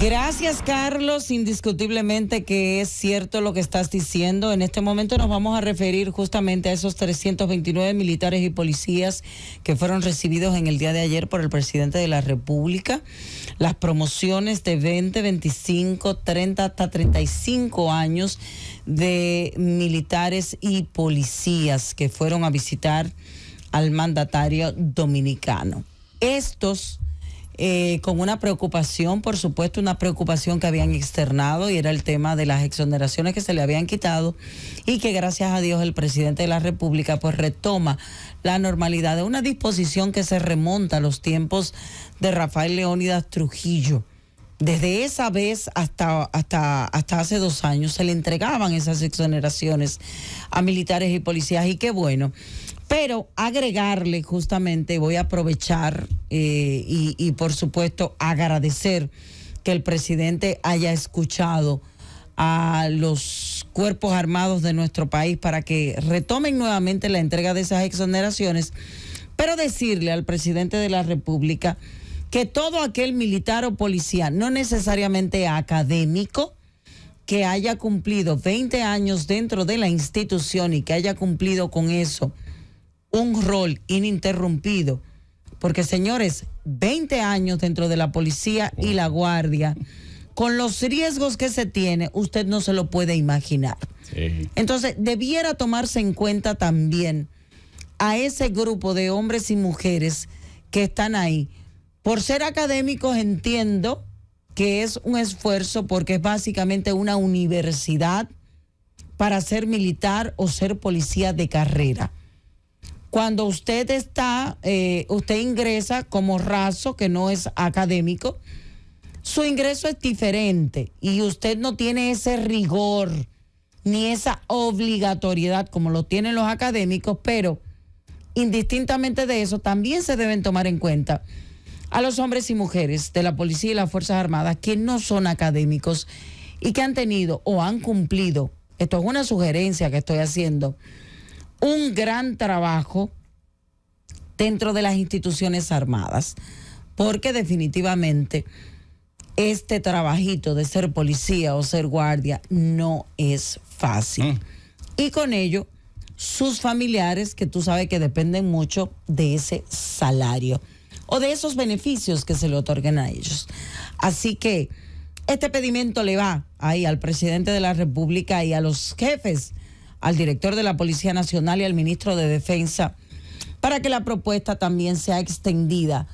Gracias, Carlos. Indiscutiblemente que es cierto lo que estás diciendo. En este momento nos vamos a referir justamente a esos 329 militares y policías que fueron recibidos en el día de ayer por el presidente de la República. Las promociones de 20, 25, 30 hasta 35 años de militares y policías que fueron a visitar al mandatario dominicano. Estos eh, con una preocupación, por supuesto, una preocupación que habían externado y era el tema de las exoneraciones que se le habían quitado y que gracias a Dios el presidente de la República pues retoma la normalidad de una disposición que se remonta a los tiempos de Rafael Leónidas Trujillo desde esa vez hasta, hasta, hace dos años se le entregaban esas exoneraciones a militares y policías y qué bueno. Pero agregarle justamente, voy a aprovechar eh, y por supuesto agradecer que el presidente haya escuchado a los cuerpos armados de nuestro país para que retomen nuevamente la entrega de esas exoneraciones, pero decirle al presidente de la República que todo aquel militar o policía, no necesariamente académico, que haya cumplido 20 años dentro de la institución y que haya cumplido con eso un rol ininterrumpido, porque señores, 20 años dentro de la policía y la guardia, con los riesgos que se tiene, usted no se lo puede imaginar. Entonces, debiera tomarse en cuenta también a ese grupo de hombres y mujeres que están ahí por ser académicos entiendo que es un esfuerzo porque es básicamente una universidad para ser militar o ser policía de carrera. Cuando usted está, eh, usted ingresa como raso, que no es académico, su ingreso es diferente y usted no tiene ese rigor ni esa obligatoriedad como lo tienen los académicos, pero indistintamente de eso, también se deben tomar en cuenta a los hombres y mujeres de la Policía y las Fuerzas Armadas que no son académicos y que han tenido o han cumplido, esto es una sugerencia que estoy haciendo, un gran trabajo dentro de las instituciones armadas, porque definitivamente este trabajito de ser policía o ser guardia no es fácil. Mm. Y con ello, sus familiares, que tú sabes que dependen mucho de ese salario o de esos beneficios que se le otorguen a ellos. Así que este pedimento le va ahí al presidente de la República y a los jefes, al director de la Policía Nacional y al ministro de Defensa, para que la propuesta también sea extendida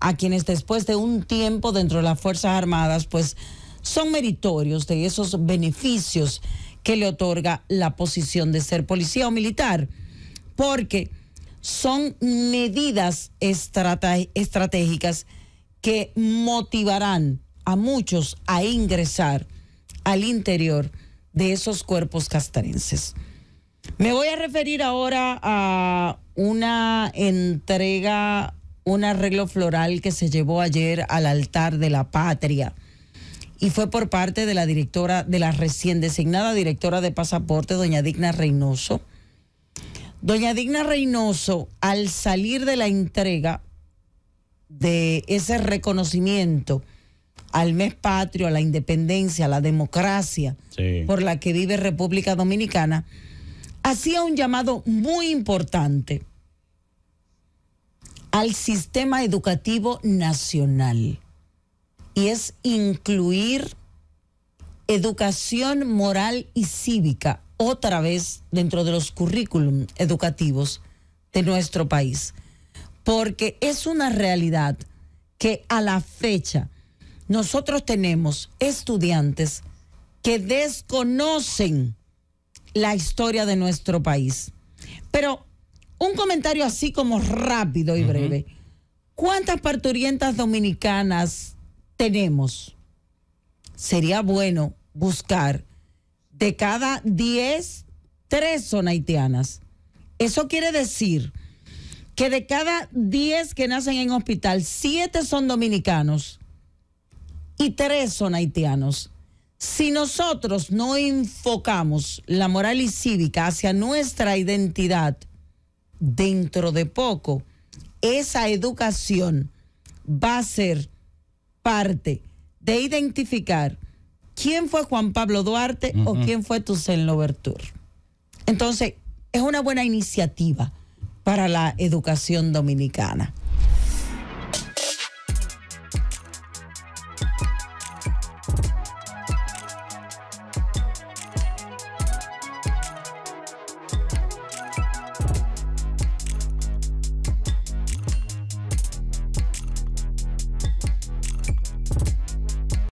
a quienes después de un tiempo dentro de las Fuerzas Armadas, pues son meritorios de esos beneficios que le otorga la posición de ser policía o militar. Porque son medidas estratégicas que motivarán a muchos a ingresar al interior de esos cuerpos castrenses. Me voy a referir ahora a una entrega, un arreglo floral que se llevó ayer al altar de la patria y fue por parte de la directora, de la recién designada directora de pasaporte, doña Digna Reynoso Doña Digna Reynoso, al salir de la entrega de ese reconocimiento al mes patrio, a la independencia, a la democracia por la que vive República Dominicana, hacía un llamado muy importante al sistema educativo nacional y es incluir educación moral y cívica otra vez dentro de los currículum educativos de nuestro país, porque es una realidad que a la fecha nosotros tenemos estudiantes que desconocen la historia de nuestro país. Pero un comentario así como rápido y breve. ¿Cuántas parturientas dominicanas tenemos? Sería bueno buscar de cada 10, tres son haitianas. Eso quiere decir que de cada 10 que nacen en hospital, siete son dominicanos y tres son haitianos. Si nosotros no enfocamos la moral y cívica hacia nuestra identidad, dentro de poco, esa educación va a ser parte de identificar quién fue Juan Pablo Duarte o quién fue Toussaint Louverture. Entonces, es una buena iniciativa para la educación dominicana.